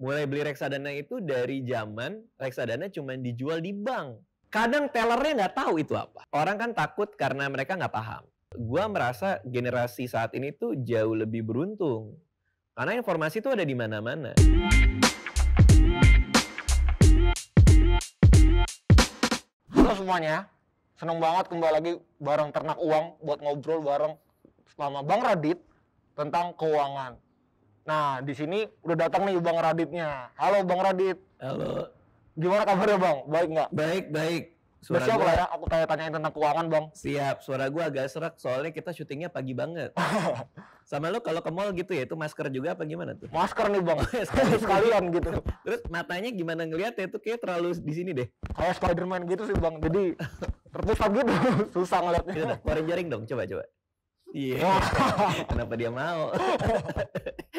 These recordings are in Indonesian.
mulai beli reksadana itu dari zaman reksadana cuma dijual di bank. Kadang tellernya nggak tahu itu apa. Orang kan takut karena mereka nggak paham. Gua merasa generasi saat ini tuh jauh lebih beruntung. Karena informasi tuh ada di mana-mana. Halo semuanya, seneng banget kembali lagi bareng ternak uang buat ngobrol bareng sama Bang Radit tentang keuangan Nah, di sini udah datang nih Bang Raditnya. Halo Bang Radit. Halo. Gimana kabarnya Bang? Baik nggak? Baik, baik. Suara Udah siap gua... lah ya, aku tanya-tanyain tentang keuangan Bang. Siap, suara gua agak serak soalnya kita syutingnya pagi banget. Sama lu kalau ke mall gitu ya, itu masker juga apa gimana tuh? Masker nih Bang, oh, iya, sekalian gitu. Terus matanya gimana ngeliatnya ya, itu kayak terlalu di sini deh. Kayak Spiderman gitu sih Bang, jadi terpusat gitu, susah ngeliatnya. Iya, gitu, keluarin jaring dong, coba-coba. Iya, yeah. kenapa dia mau?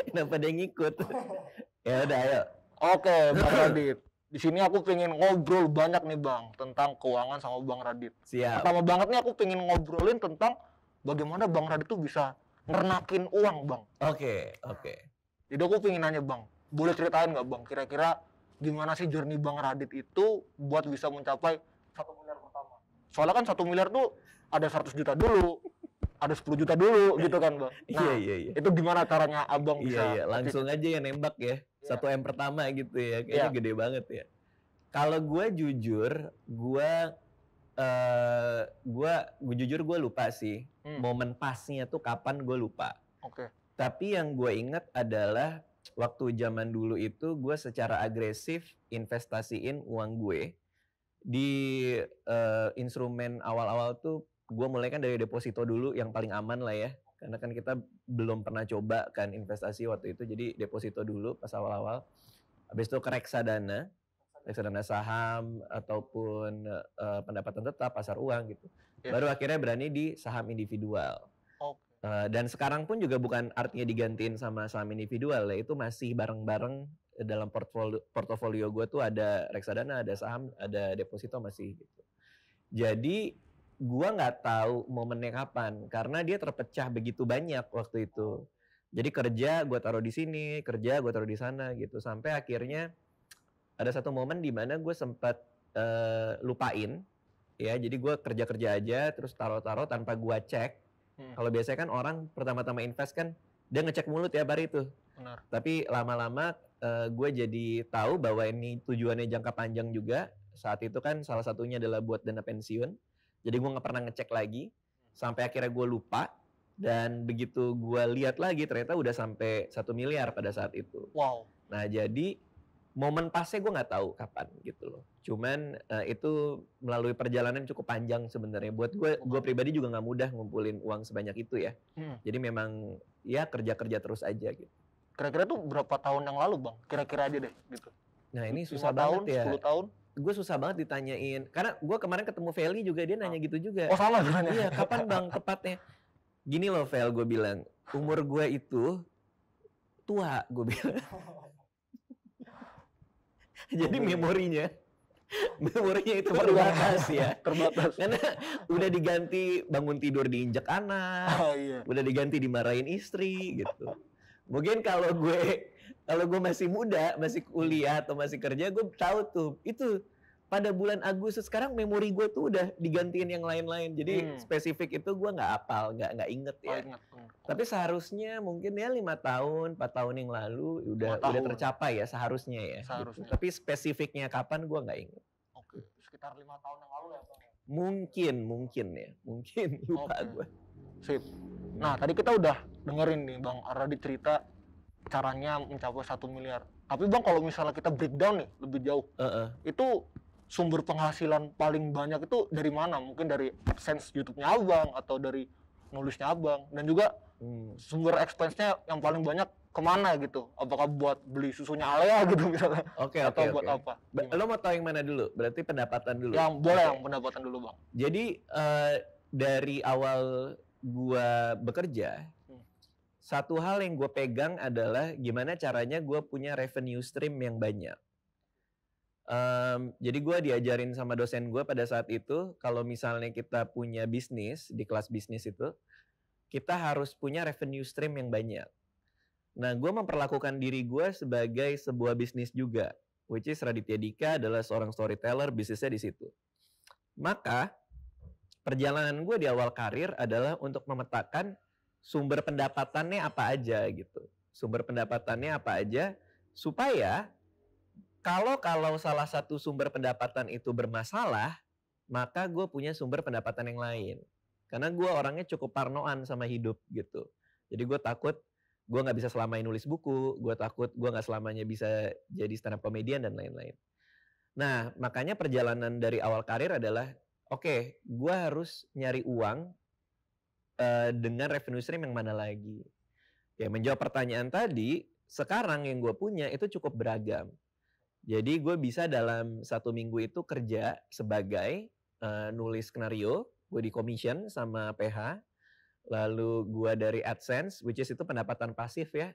Kenapa dia ngikut? ya udah ayo. Oke, Bang Radit. Di sini aku pengen ngobrol banyak nih Bang tentang keuangan sama Bang Radit. Siap. Pertama banget nih aku pengen ngobrolin tentang bagaimana Bang Radit tuh bisa ngernakin uang Bang. Oke, okay, oke. Okay. Jadi aku pengen nanya Bang, boleh ceritain nggak Bang kira-kira gimana sih journey Bang Radit itu buat bisa mencapai satu miliar pertama? Soalnya kan satu miliar tuh ada 100 juta dulu, ada 10 juta dulu iya, gitu kan bang. Iya. Nah, iya iya iya. Itu gimana caranya abang iya, bisa? Iya iya. Langsung aja ya nembak ya. Satu m pertama gitu ya. Kayaknya yeah. gede banget ya. Kalau gue jujur, gue uh, gue gue jujur gue lupa sih hmm. momen pasnya tuh kapan gue lupa. Oke. Okay. Tapi yang gue ingat adalah waktu zaman dulu itu gue secara agresif investasiin uang gue di uh, instrumen awal-awal tuh gue mulai kan dari deposito dulu yang paling aman lah ya karena kan kita belum pernah coba kan investasi waktu itu jadi deposito dulu pas awal-awal habis itu ke reksadana reksadana saham ataupun uh, pendapatan tetap pasar uang gitu yeah. baru akhirnya berani di saham individual uh, dan sekarang pun juga bukan artinya digantiin sama saham individual lah ya, itu masih bareng-bareng dalam portfolio portofolio gue tuh ada reksadana ada saham ada deposito masih gitu jadi gua nggak tahu momennya kapan karena dia terpecah begitu banyak waktu itu. Jadi kerja gua taruh di sini, kerja gua taruh di sana gitu sampai akhirnya ada satu momen di mana gue sempat uh, lupain ya jadi gua kerja kerja aja terus taruh taruh tanpa gua cek hmm. kalau biasanya kan orang pertama-tama invest kan dia ngecek mulut ya hari itu Benar. tapi lama-lama uh, eh, gue jadi tahu bahwa ini tujuannya jangka panjang juga saat itu kan salah satunya adalah buat dana pensiun jadi gue nggak pernah ngecek lagi sampai akhirnya gue lupa dan begitu gue lihat lagi ternyata udah sampai satu miliar pada saat itu. Wow. Nah jadi momen pasnya gue nggak tahu kapan gitu loh. Cuman uh, itu melalui perjalanan cukup panjang sebenarnya. Buat gue gue pribadi juga nggak mudah ngumpulin uang sebanyak itu ya. Hmm. Jadi memang ya kerja kerja terus aja gitu. Kira-kira tuh berapa tahun yang lalu bang? Kira-kira aja deh gitu. Nah ini susah tahun, banget ya. 10 tahun? gue susah banget ditanyain karena gue kemarin ketemu Feli juga dia nanya ah. gitu juga oh salah gue nanya iya kapan bang tepatnya gini loh Vel gue bilang umur gue itu tua gue bilang jadi memorinya memorinya itu terbatas ya terbatas karena udah diganti bangun tidur diinjak anak oh, iya. udah diganti dimarahin istri gitu mungkin kalau gue kalau gue masih muda masih kuliah atau masih kerja gue tahu tuh itu pada bulan Agustus sekarang memori gue tuh udah digantiin yang lain-lain jadi hmm. spesifik itu gue nggak apal nggak nggak inget ya oh, inget. tapi seharusnya mungkin ya lima tahun empat tahun yang lalu udah udah tercapai ya seharusnya ya seharusnya. tapi spesifiknya kapan gue nggak inget Oke, sekitar lima tahun yang lalu ya, ya? mungkin mungkin ya mungkin lupa okay. gue Sip. Nah, tadi kita udah dengerin nih Bang Aradi cerita caranya mencapai satu miliar. Tapi Bang kalau misalnya kita breakdown nih lebih jauh, uh -uh. itu sumber penghasilan paling banyak itu dari mana? Mungkin dari sense YouTube-nya Abang atau dari nulisnya Abang dan juga hmm. sumber expense-nya yang paling banyak kemana gitu? Apakah buat beli susunya Alea gitu misalnya? Oke, okay, atau okay, buat okay. apa? Gimana? Lo mau tahu yang mana dulu? Berarti pendapatan dulu. Yang boleh okay. yang pendapatan dulu, Bang. Jadi uh, dari awal gue bekerja, hmm. satu hal yang gue pegang adalah gimana caranya gue punya revenue stream yang banyak. Um, jadi gue diajarin sama dosen gue pada saat itu, kalau misalnya kita punya bisnis di kelas bisnis itu, kita harus punya revenue stream yang banyak. Nah, gue memperlakukan diri gue sebagai sebuah bisnis juga, which is Raditya Dika adalah seorang storyteller, bisnisnya di situ. Maka perjalanan gue di awal karir adalah untuk memetakan sumber pendapatannya apa aja gitu. Sumber pendapatannya apa aja supaya kalau kalau salah satu sumber pendapatan itu bermasalah, maka gue punya sumber pendapatan yang lain. Karena gue orangnya cukup parnoan sama hidup gitu. Jadi gue takut gue nggak bisa selamanya nulis buku, gue takut gue nggak selamanya bisa jadi stand up comedian dan lain-lain. Nah, makanya perjalanan dari awal karir adalah okay, gue harus nyari uang uh, dengan revenue stream yang mana lagi? Ya menjawab pertanyaan tadi, sekarang yang gue punya itu cukup beragam. Jadi gue bisa dalam satu minggu itu kerja sebagai uh, nulis skenario, gue di commission sama PH, lalu gue dari AdSense, which is itu pendapatan pasif ya,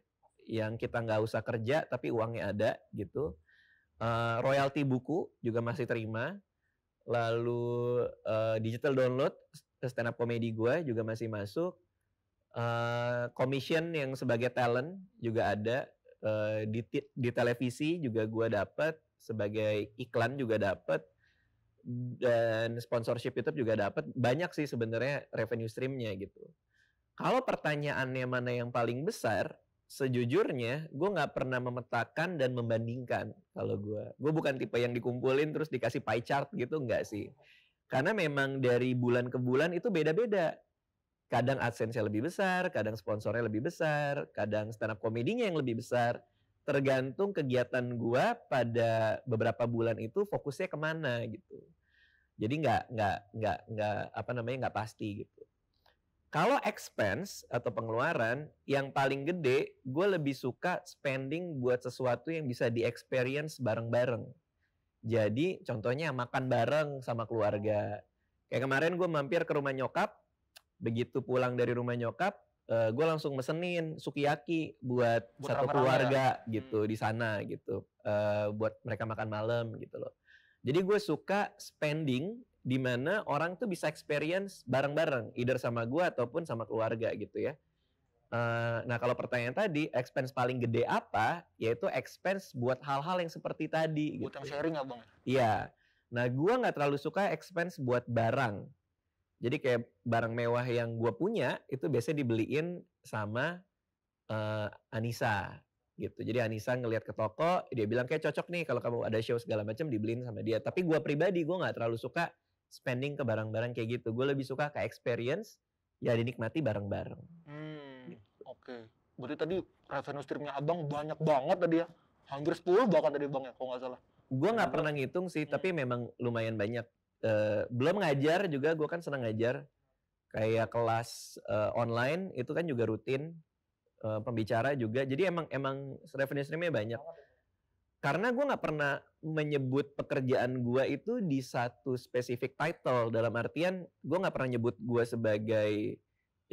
yang kita nggak usah kerja tapi uangnya ada gitu. Uh, eh, royalty buku juga masih terima, lalu uh, digital download stand up comedy gue juga masih masuk uh, commission yang sebagai talent juga ada uh, di di televisi juga gue dapat sebagai iklan juga dapat dan sponsorship YouTube juga dapat banyak sih sebenarnya revenue streamnya gitu kalau pertanyaannya mana yang paling besar sejujurnya gue nggak pernah memetakan dan membandingkan kalau gue gue bukan tipe yang dikumpulin terus dikasih pie chart gitu nggak sih karena memang dari bulan ke bulan itu beda-beda kadang adsense lebih besar kadang sponsornya lebih besar kadang stand up komedinya yang lebih besar tergantung kegiatan gue pada beberapa bulan itu fokusnya kemana gitu jadi nggak nggak nggak nggak apa namanya nggak pasti gitu kalau expense atau pengeluaran yang paling gede, gue lebih suka spending buat sesuatu yang bisa di experience bareng-bareng. Jadi contohnya makan bareng sama keluarga. Kayak kemarin gue mampir ke rumah nyokap, begitu pulang dari rumah nyokap, uh, eh, gue langsung mesenin sukiyaki buat, buat satu ya? keluarga ya. gitu hmm. di sana gitu, uh, buat mereka makan malam gitu loh. Jadi gue suka spending di mana orang tuh bisa experience bareng-bareng, either sama gue ataupun sama keluarga gitu ya. Eh, nah kalau pertanyaan tadi, expense paling gede apa? Yaitu expense buat hal-hal yang seperti tadi. Buat gitu. yang ya. sharing nggak ya? Iya. Nah gue nggak terlalu suka expense buat barang. Jadi kayak barang mewah yang gue punya itu biasanya dibeliin sama uh, Anissa gitu. Jadi Anissa ngelihat ke toko, dia bilang kayak cocok nih kalau kamu ada show segala macam dibeliin sama dia. Tapi gue pribadi gue nggak terlalu suka spending ke barang-barang kayak gitu. Gue lebih suka ke experience ya dinikmati bareng-bareng. Hmm, gitu. oke. Okay. Berarti tadi revenue streamnya abang banyak banget tadi ya. Hampir 10 bahkan tadi bang ya, kalau nggak salah. Gue nggak pernah hmm. ngitung sih, hmm. tapi memang lumayan banyak. Uh, belum ngajar juga, gue kan senang ngajar. Kayak kelas uh, online itu kan juga rutin. Uh, pembicara juga, jadi emang emang revenue streamnya banyak. Ya. Karena gue nggak pernah menyebut pekerjaan gue itu di satu spesifik title dalam artian gue nggak pernah nyebut gue sebagai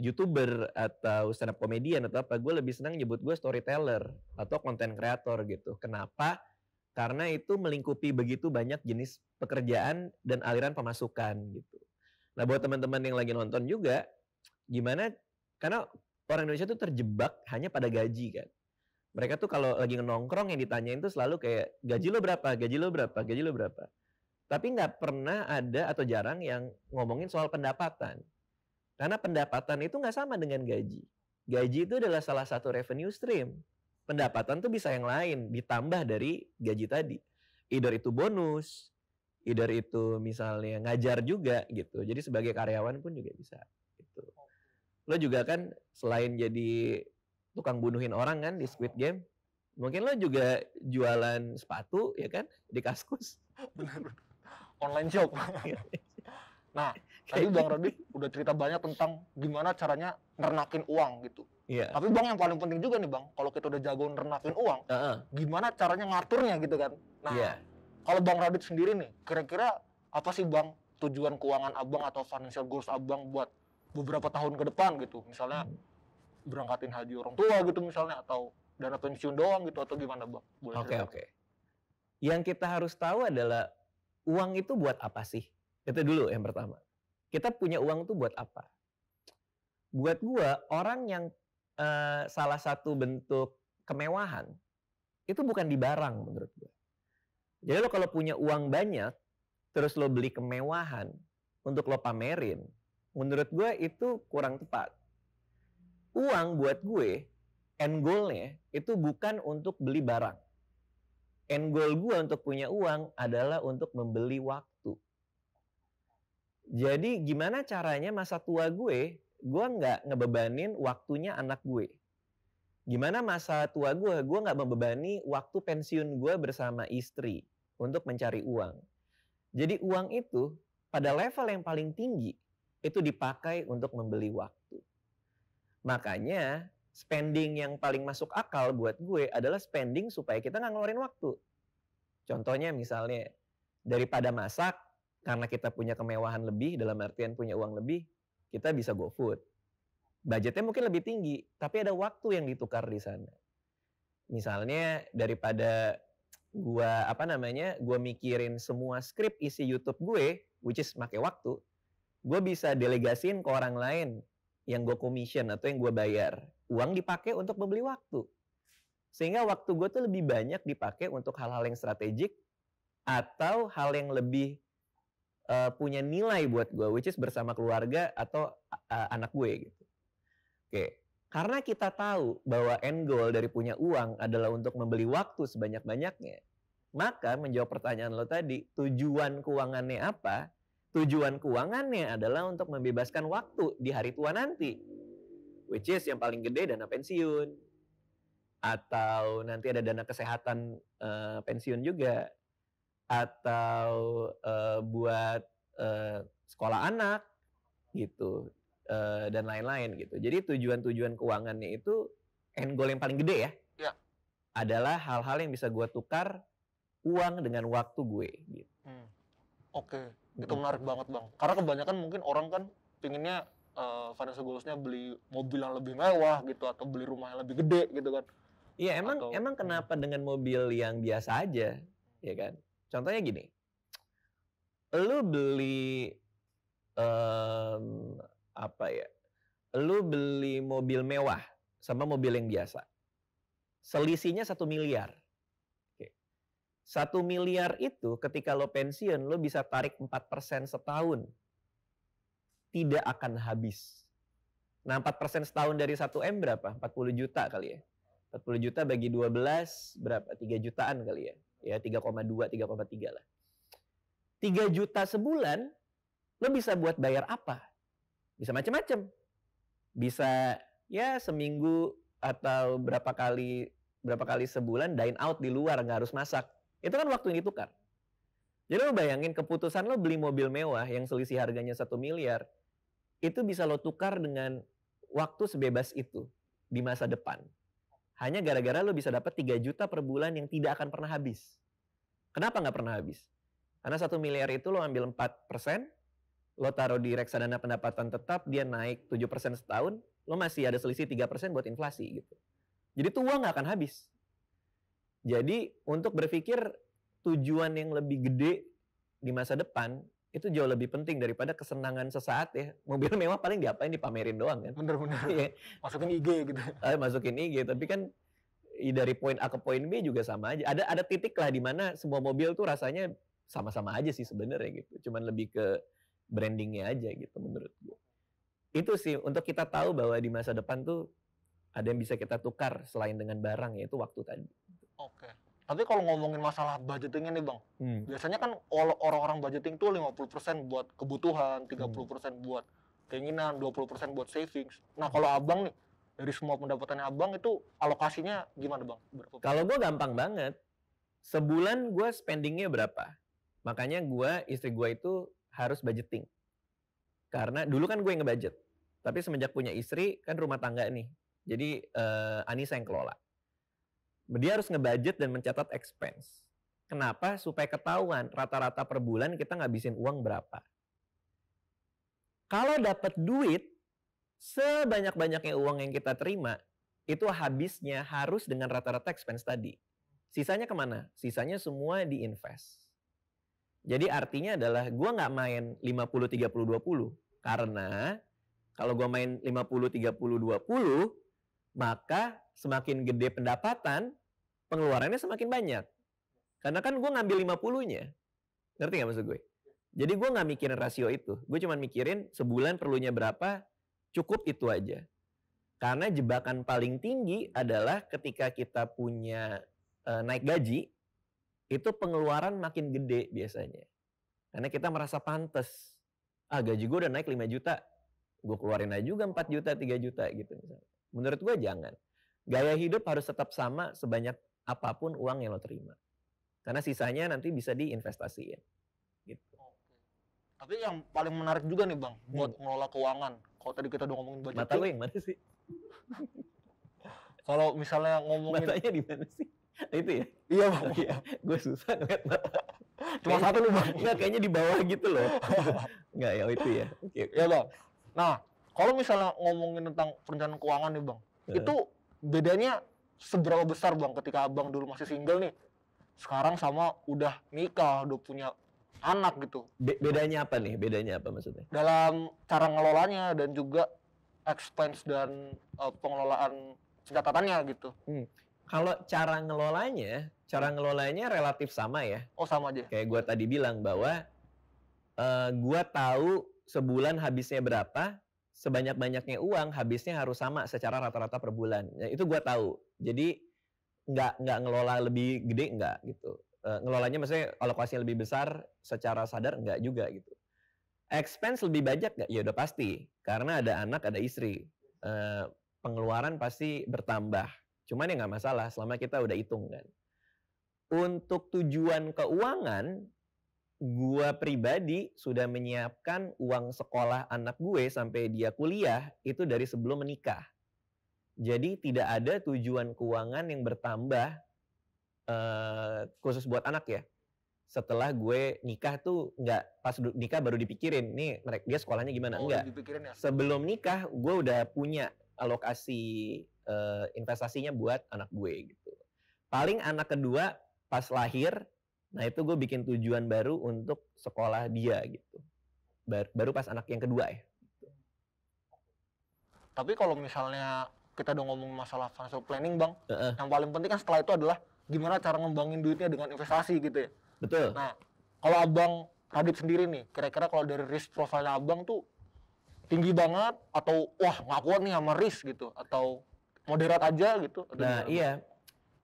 youtuber atau stand up comedian atau apa gue lebih senang nyebut gue storyteller atau content creator gitu kenapa karena itu melingkupi begitu banyak jenis pekerjaan dan aliran pemasukan gitu nah buat teman-teman yang lagi nonton juga gimana karena orang Indonesia itu terjebak hanya pada gaji kan mereka tuh kalau lagi nongkrong yang ditanyain tuh selalu kayak gaji lo berapa, gaji lo berapa, gaji lo berapa. Tapi nggak pernah ada atau jarang yang ngomongin soal pendapatan. Karena pendapatan itu nggak sama dengan gaji. Gaji itu adalah salah satu revenue stream. Pendapatan tuh bisa yang lain, ditambah dari gaji tadi. Either itu bonus, either itu misalnya ngajar juga gitu. Jadi sebagai karyawan pun juga bisa gitu. Lo juga kan selain jadi tukang bunuhin orang kan di Squid Game. Mungkin lo juga jualan sepatu ya kan di Kaskus. Benar. Online shop. Iya. nah, tadi Bang Rodi udah cerita banyak tentang gimana caranya nernakin uang gitu. Iya. Tapi Bang yang paling penting juga nih Bang, kalau kita udah jago nernakin uang, uh -uh. gimana caranya ngaturnya gitu kan. Nah, yeah. kalau Bang Radit sendiri nih, kira-kira apa sih Bang tujuan keuangan Abang atau financial goals Abang buat beberapa tahun ke depan gitu? Misalnya hmm berangkatin haji orang tua gitu misalnya atau dana pensiun doang gitu atau gimana bang? Oke oke. Okay, okay. Yang kita harus tahu adalah uang itu buat apa sih? Itu dulu yang pertama. Kita punya uang itu buat apa? Buat gua orang yang uh, salah satu bentuk kemewahan itu bukan di barang menurut gua. Jadi lo kalau punya uang banyak terus lo beli kemewahan untuk lo pamerin, menurut gua itu kurang tepat uang buat gue end goalnya itu bukan untuk beli barang. End goal gue untuk punya uang adalah untuk membeli waktu. Jadi gimana caranya masa tua gue, gue nggak ngebebanin waktunya anak gue. Gimana masa tua gue, gue nggak membebani waktu pensiun gue bersama istri untuk mencari uang. Jadi uang itu pada level yang paling tinggi itu dipakai untuk membeli waktu. Makanya spending yang paling masuk akal buat gue adalah spending supaya kita nggak ngeluarin waktu. Contohnya misalnya daripada masak karena kita punya kemewahan lebih dalam artian punya uang lebih, kita bisa go food. Budgetnya mungkin lebih tinggi, tapi ada waktu yang ditukar di sana. Misalnya daripada gua apa namanya, gua mikirin semua skrip isi YouTube gue, which is pakai waktu, gue bisa delegasin ke orang lain yang gue commission atau yang gue bayar. Uang dipakai untuk membeli waktu. Sehingga waktu gue tuh lebih banyak dipakai untuk hal-hal yang strategik atau hal yang lebih uh, punya nilai buat gue, which is bersama keluarga atau uh, anak gue gitu. Oke, karena kita tahu bahwa end goal dari punya uang adalah untuk membeli waktu sebanyak-banyaknya, maka menjawab pertanyaan lo tadi, tujuan keuangannya apa? Tujuan keuangannya adalah untuk membebaskan waktu di hari tua nanti. Which is yang paling gede dana pensiun. Atau nanti ada dana kesehatan uh, pensiun juga. Atau uh, buat uh, sekolah anak gitu. Uh, dan lain-lain gitu. Jadi tujuan-tujuan keuangannya itu end goal yang paling gede ya. Ya. Adalah hal-hal yang bisa gue tukar uang dengan waktu gue gitu. Hmm. Oke, okay. itu menarik banget bang. Karena kebanyakan mungkin orang kan pinginnya uh, eh, financial goalsnya beli mobil yang lebih mewah gitu atau beli rumah yang lebih gede gitu kan. Iya emang atau, emang mm. kenapa dengan mobil yang biasa aja ya kan? Contohnya gini, lu beli um, apa ya? Lu beli mobil mewah sama mobil yang biasa, selisihnya satu miliar. Satu miliar itu ketika lo pensiun, lo bisa tarik 4% setahun. Tidak akan habis. Nah 4% setahun dari 1M berapa? 40 juta kali ya. 40 juta bagi 12 berapa? 3 jutaan kali ya. Ya 3,2, 3,3 lah. 3 juta sebulan, lo bisa buat bayar apa? Bisa macam-macam. Bisa ya seminggu atau berapa kali berapa kali sebulan dine out di luar nggak harus masak itu kan waktu yang ditukar. Jadi lo bayangin keputusan lo beli mobil mewah yang selisih harganya satu miliar, itu bisa lo tukar dengan waktu sebebas itu di masa depan. Hanya gara-gara lo bisa dapat 3 juta per bulan yang tidak akan pernah habis. Kenapa nggak pernah habis? Karena satu miliar itu lo ambil 4 persen, lo taruh di reksadana pendapatan tetap, dia naik 7 persen setahun, lo masih ada selisih 3 persen buat inflasi gitu. Jadi tuh uang nggak akan habis. Jadi untuk berpikir tujuan yang lebih gede di masa depan itu jauh lebih penting daripada kesenangan sesaat ya. Mobil mewah paling diapain dipamerin doang kan. Bener bener. ya. masukin IG gitu. Eh, masukin IG tapi kan dari poin A ke poin B juga sama aja. Ada ada titik lah di mana semua mobil tuh rasanya sama-sama aja sih sebenarnya gitu. Cuman lebih ke brandingnya aja gitu menurut gua. Itu sih untuk kita tahu bahwa di masa depan tuh ada yang bisa kita tukar selain dengan barang yaitu waktu tadi. Oke. Tapi kalau ngomongin masalah budgeting ini bang, hmm. biasanya kan orang-orang budgeting tuh 50% buat kebutuhan, 30% hmm. buat keinginan, 20% buat savings. Nah kalau abang nih, dari semua pendapatannya abang itu alokasinya gimana bang? Kalau gue gampang banget, sebulan gue spendingnya berapa? Makanya gue, istri gue itu harus budgeting. Karena dulu kan gue yang ngebudget. Tapi semenjak punya istri, kan rumah tangga nih. Jadi uh, Anissa yang kelola. Dia harus ngebudget dan mencatat expense. Kenapa? Supaya ketahuan rata-rata per bulan kita ngabisin uang berapa. Kalau dapat duit, sebanyak-banyaknya uang yang kita terima, itu habisnya harus dengan rata-rata expense tadi. Sisanya kemana? Sisanya semua diinvest. Jadi artinya adalah gue nggak main 50-30-20. Karena kalau gue main 50-30-20, maka semakin gede pendapatan, pengeluarannya semakin banyak. Karena kan gue ngambil 50-nya. Ngerti gak maksud gue? Jadi gue gak mikirin rasio itu. Gue cuman mikirin sebulan perlunya berapa, cukup itu aja. Karena jebakan paling tinggi adalah ketika kita punya e, naik gaji, itu pengeluaran makin gede biasanya. Karena kita merasa pantas. Ah gaji gue udah naik 5 juta, gue keluarin aja juga 4 juta, 3 juta gitu misalnya. Menurut gue jangan. Gaya hidup harus tetap sama sebanyak apapun uang yang lo terima. Karena sisanya nanti bisa diinvestasiin. Gitu. Tapi yang paling menarik juga nih Bang, hmm. ngelola keuangan. Kalau tadi kita udah ngomongin budgeting. Mata lo yang mana sih? Kalau misalnya ngomongin... Matanya di mana sih? Nah, itu ya? Iya bang. Oh, iya. Gue susah ngeliat mata. Cuma satu lu bang. Enggak, kayaknya di bawah gitu loh. Enggak ya, itu ya. Oke. Okay. Ya bang. Nah, kalau misalnya ngomongin tentang perencanaan keuangan nih bang, uh. itu bedanya seberapa besar bang ketika abang dulu masih single nih sekarang sama udah nikah udah punya anak gitu Be bedanya apa nih bedanya apa maksudnya dalam cara ngelolanya dan juga expense dan uh, pengelolaan catatannya gitu hmm. kalau cara ngelolanya cara ngelolanya relatif sama ya oh sama aja kayak gue tadi bilang bahwa uh, eh, gue tahu sebulan habisnya berapa sebanyak-banyaknya uang habisnya harus sama secara rata-rata per bulan. Ya, itu gue tahu. Jadi nggak nggak ngelola lebih gede nggak gitu. E, ngelolanya maksudnya alokasinya lebih besar secara sadar nggak juga gitu. Expense lebih banyak nggak? Ya udah pasti karena ada anak ada istri. E, pengeluaran pasti bertambah. Cuman ya nggak masalah selama kita udah hitung kan. Untuk tujuan keuangan gue pribadi sudah menyiapkan uang sekolah anak gue sampai dia kuliah itu dari sebelum menikah. Jadi tidak ada tujuan keuangan yang bertambah uh, khusus buat anak ya. Setelah gue nikah tuh nggak pas nikah baru dipikirin nih mereka dia sekolahnya gimana oh, enggak. Ya. Sebelum nikah gue udah punya alokasi uh, investasinya buat anak gue gitu. Paling anak kedua pas lahir Nah itu gue bikin tujuan baru untuk sekolah dia gitu. Baru, baru pas anak yang kedua ya. Tapi kalau misalnya kita udah ngomong masalah financial planning bang, uh -uh. yang paling penting kan setelah itu adalah gimana cara ngembangin duitnya dengan investasi gitu ya. Betul. Nah kalau abang Radit sendiri nih, kira-kira kalau dari risk profile abang tuh tinggi banget atau wah nggak kuat nih sama risk gitu atau moderat aja gitu. Nah iya,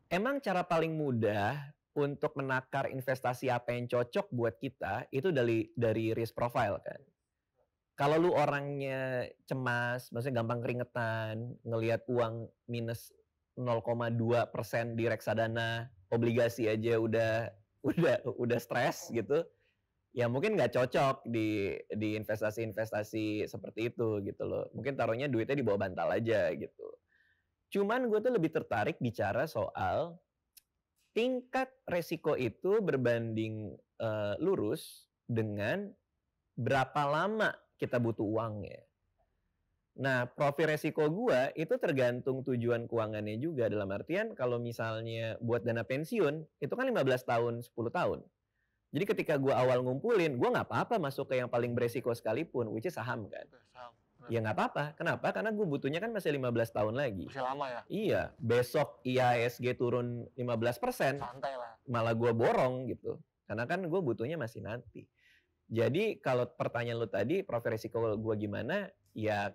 emang cara paling mudah untuk menakar investasi apa yang cocok buat kita itu dari dari risk profile kan. Kalau lu orangnya cemas, maksudnya gampang keringetan, ngelihat uang minus 0,2 persen di reksadana obligasi aja udah udah udah stres gitu, ya mungkin nggak cocok di di investasi-investasi seperti itu gitu loh. Mungkin taruhnya duitnya di bawah bantal aja gitu. Cuman gue tuh lebih tertarik bicara soal tingkat resiko itu berbanding uh, lurus dengan berapa lama kita butuh uangnya. Nah, profil resiko gua itu tergantung tujuan keuangannya juga dalam artian kalau misalnya buat dana pensiun itu kan 15 tahun, 10 tahun. Jadi ketika gua awal ngumpulin, gua nggak apa-apa masuk ke yang paling beresiko sekalipun, which is saham kan. Saham. Ya nggak apa-apa. Kenapa? Karena gue butuhnya kan masih 15 tahun lagi. Masih lama ya? Iya. Besok IASG turun 15 persen. Santai lah. Malah gue borong gitu. Karena kan gue butuhnya masih nanti. Jadi kalau pertanyaan lu tadi, profil risiko gue gimana? Ya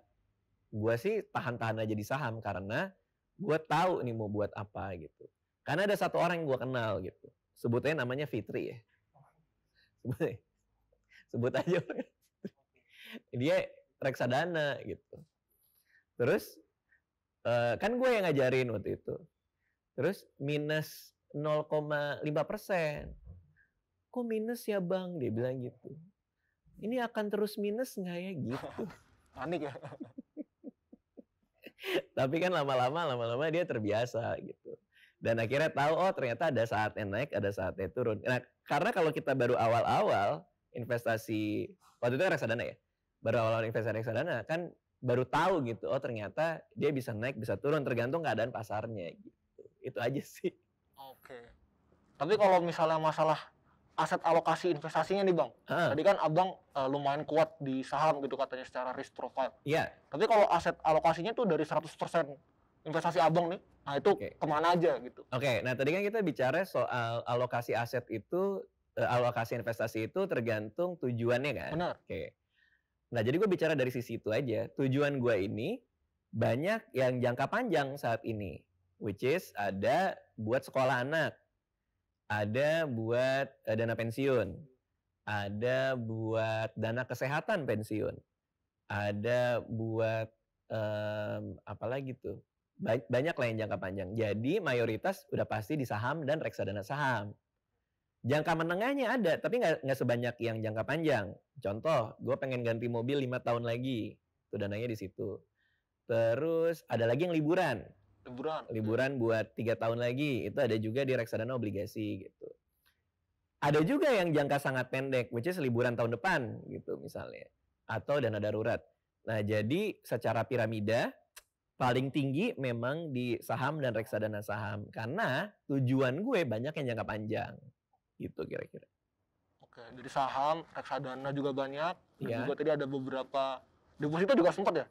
gue sih tahan-tahan aja di saham karena gue tahu nih mau buat apa gitu. Karena ada satu orang yang gue kenal gitu. Sebutnya namanya Fitri ya. Sebut, sebut aja. Dia reksadana gitu. Terus eh, kan gue yang ngajarin waktu itu. Terus minus 0,5 persen. Kok minus ya bang? Dia bilang gitu. Ini akan terus minus nggak ya gitu. Panik ya. Tapi kan lama-lama, lama-lama dia terbiasa gitu. Dan akhirnya tahu, oh ternyata ada saatnya naik, ada saatnya turun. Nah, karena kalau kita baru awal-awal, investasi, waktu itu kan reksadana ya? baru awal investasi reksadana kan baru tahu gitu oh ternyata dia bisa naik bisa turun tergantung keadaan pasarnya gitu itu aja sih oke tapi kalau misalnya masalah aset alokasi investasinya nih bang uh. tadi kan abang uh, lumayan kuat di saham gitu katanya secara risk profile iya yeah. tapi kalau aset alokasinya tuh dari 100% investasi abang nih nah itu okay. kemana aja gitu oke okay. nah tadi kan kita bicara soal alokasi aset itu e, alokasi investasi itu tergantung tujuannya kan benar oke okay Nah, jadi gue bicara dari sisi itu aja. Tujuan gue ini banyak yang jangka panjang saat ini. Which is ada buat sekolah anak, ada buat uh, dana pensiun, ada buat dana kesehatan pensiun, ada buat um, apa lagi tuh? Banyak lah yang jangka panjang. Jadi mayoritas udah pasti di saham dan reksadana saham. Jangka menengahnya ada, tapi nggak nggak sebanyak yang jangka panjang. Contoh, gue pengen ganti mobil lima tahun lagi, tuh dananya di situ. Terus ada lagi yang liburan. Liburan. Liburan hmm. buat tiga tahun lagi, itu ada juga di reksadana obligasi gitu. Ada juga yang jangka sangat pendek, which is liburan tahun depan gitu misalnya, atau dana darurat. Nah jadi secara piramida paling tinggi memang di saham dan reksadana saham karena tujuan gue banyak yang jangka panjang gitu kira-kira. Oke, jadi saham, reksadana juga banyak. Dan ya. juga tadi ada beberapa deposito juga sempat ya?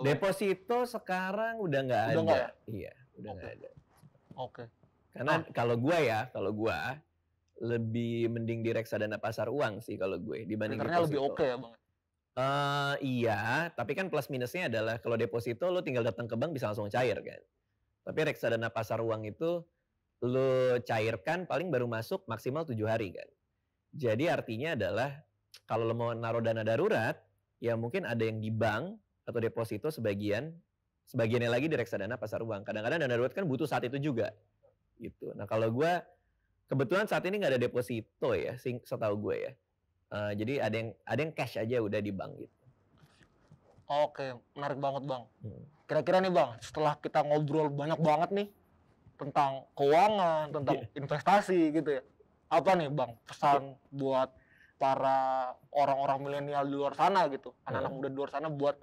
Deposito sekarang udah nggak ada. Gak ya? Iya, udah nggak ada. Oke. Karena ah. kalau gua ya, kalau gua lebih mending di reksadana pasar uang sih kalau gue ya, dibanding Karena lebih oke okay ya, Bang. Uh, iya, tapi kan plus minusnya adalah kalau deposito lo tinggal datang ke bank bisa langsung cair kan. Tapi reksadana pasar uang itu lu cairkan paling baru masuk maksimal tujuh hari kan. Jadi artinya adalah kalau lo mau naruh dana darurat, ya mungkin ada yang di bank atau deposito sebagian, sebagiannya lagi di reksadana pasar uang. Kadang-kadang dana darurat kan butuh saat itu juga. Gitu. Nah kalau gue kebetulan saat ini gak ada deposito ya, sing setahu gue ya. Uh, jadi ada yang ada yang cash aja udah di bank gitu. Oke, menarik banget bang. Hmm. Kira-kira nih bang, setelah kita ngobrol banyak banget nih, tentang keuangan, tentang yeah. investasi gitu ya. Apa nih Bang pesan buat para orang-orang milenial di luar sana gitu, anak-anak iya. muda di luar sana buat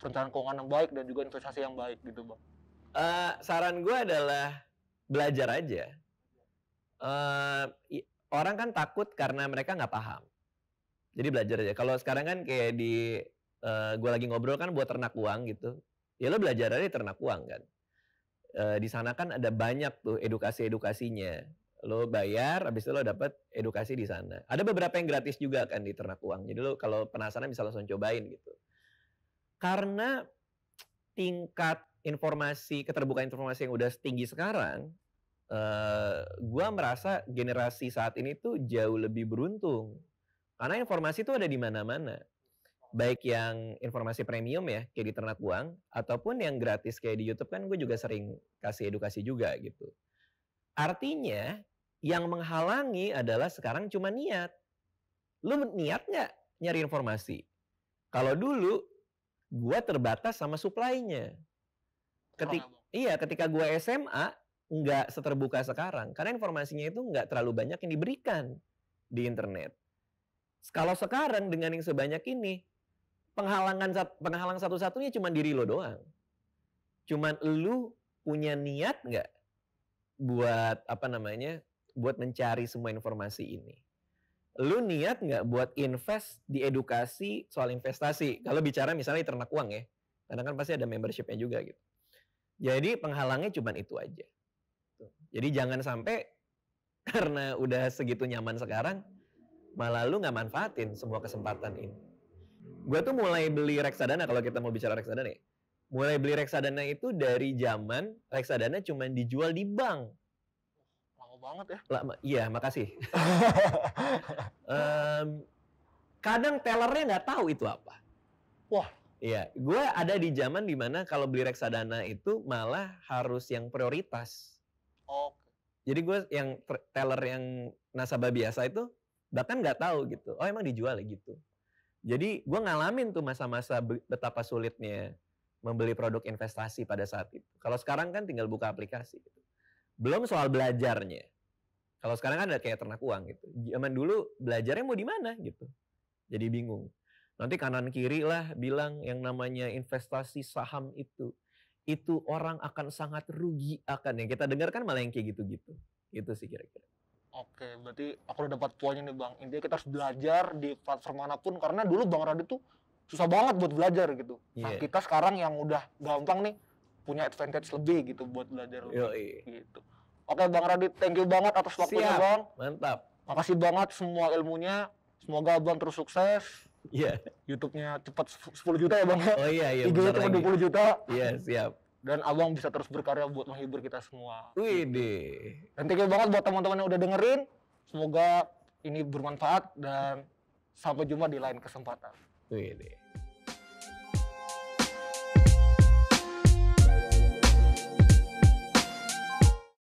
perencanaan keuangan yang baik dan juga investasi yang baik gitu Bang? Uh, saran gue adalah belajar aja. Uh, orang kan takut karena mereka nggak paham. Jadi belajar aja. Kalau sekarang kan kayak di uh, eh, gue lagi ngobrol kan buat ternak uang gitu. Ya lo belajar aja ternak uang kan uh, di sana kan ada banyak tuh edukasi-edukasinya. Lo bayar, habis itu lo dapat edukasi di sana. Ada beberapa yang gratis juga kan di ternak uang. Jadi lo kalau penasaran bisa langsung cobain gitu. Karena tingkat informasi, keterbukaan informasi yang udah setinggi sekarang, eh, gue merasa generasi saat ini tuh jauh lebih beruntung. Karena informasi tuh ada di mana-mana baik yang informasi premium ya kayak di ternak uang ataupun yang gratis kayak di YouTube kan gue juga sering kasih edukasi juga gitu. Artinya yang menghalangi adalah sekarang cuma niat. Lu niat nggak nyari informasi? Kalau dulu gue terbatas sama suplainya oh, iya, ketika gue SMA nggak seterbuka sekarang karena informasinya itu nggak terlalu banyak yang diberikan di internet. Kalau sekarang dengan yang sebanyak ini, penghalangan penghalang satu-satunya cuma diri lo doang. Cuman lu punya niat nggak buat apa namanya? buat mencari semua informasi ini. Lu niat nggak buat invest di edukasi soal investasi? Kalau bicara misalnya ternak uang ya. Karena kan pasti ada membershipnya juga gitu. Jadi penghalangnya cuma itu aja. Jadi jangan sampai karena udah segitu nyaman sekarang, malah lu nggak manfaatin semua kesempatan ini gue tuh mulai beli reksadana kalau kita mau bicara reksadana nih. Ya. Mulai beli reksadana itu dari zaman reksadana cuma dijual di bank. Lama banget ya. Lama, iya, makasih. um, kadang tellernya nggak tahu itu apa. Wah. Iya, gue ada di zaman dimana kalau beli reksadana itu malah harus yang prioritas. Oke. Jadi gue yang teller yang nasabah biasa itu bahkan nggak tahu gitu. Oh emang dijual ya gitu. Jadi gue ngalamin tuh masa-masa betapa sulitnya membeli produk investasi pada saat itu. Kalau sekarang kan tinggal buka aplikasi gitu. Belum soal belajarnya. Kalau sekarang kan ada kayak ternak uang gitu. Zaman dulu belajarnya mau di mana gitu. Jadi bingung. Nanti kanan kiri lah bilang yang namanya investasi saham itu. Itu orang akan sangat rugi akan. Yang kita dengarkan kan malah yang kayak gitu-gitu. Itu sih kira-kira. Oke, berarti aku udah dapat poinnya nih Bang. Intinya kita harus belajar di platform manapun karena dulu Bang Radit tuh susah banget buat belajar gitu. Yeah. Nah, iya. kita sekarang yang udah gampang nih punya advantage lebih gitu buat belajar lebih Yoi. gitu. Oke Bang Radit, thank you banget atas waktunya Siap. Bang. Mantap. Makasih banget semua ilmunya. Semoga Bang terus sukses. Iya. Yeah. YouTube-nya cepat 10 juta ya Bang ya? Oh iya iya. IG-nya cuma 20 juta. Iya, yeah, siap dan abang bisa terus berkarya buat menghibur kita semua. Wih deh. Gitu. Dan thank you banget buat teman-teman yang udah dengerin. Semoga ini bermanfaat dan sampai jumpa di lain kesempatan. Wih deh.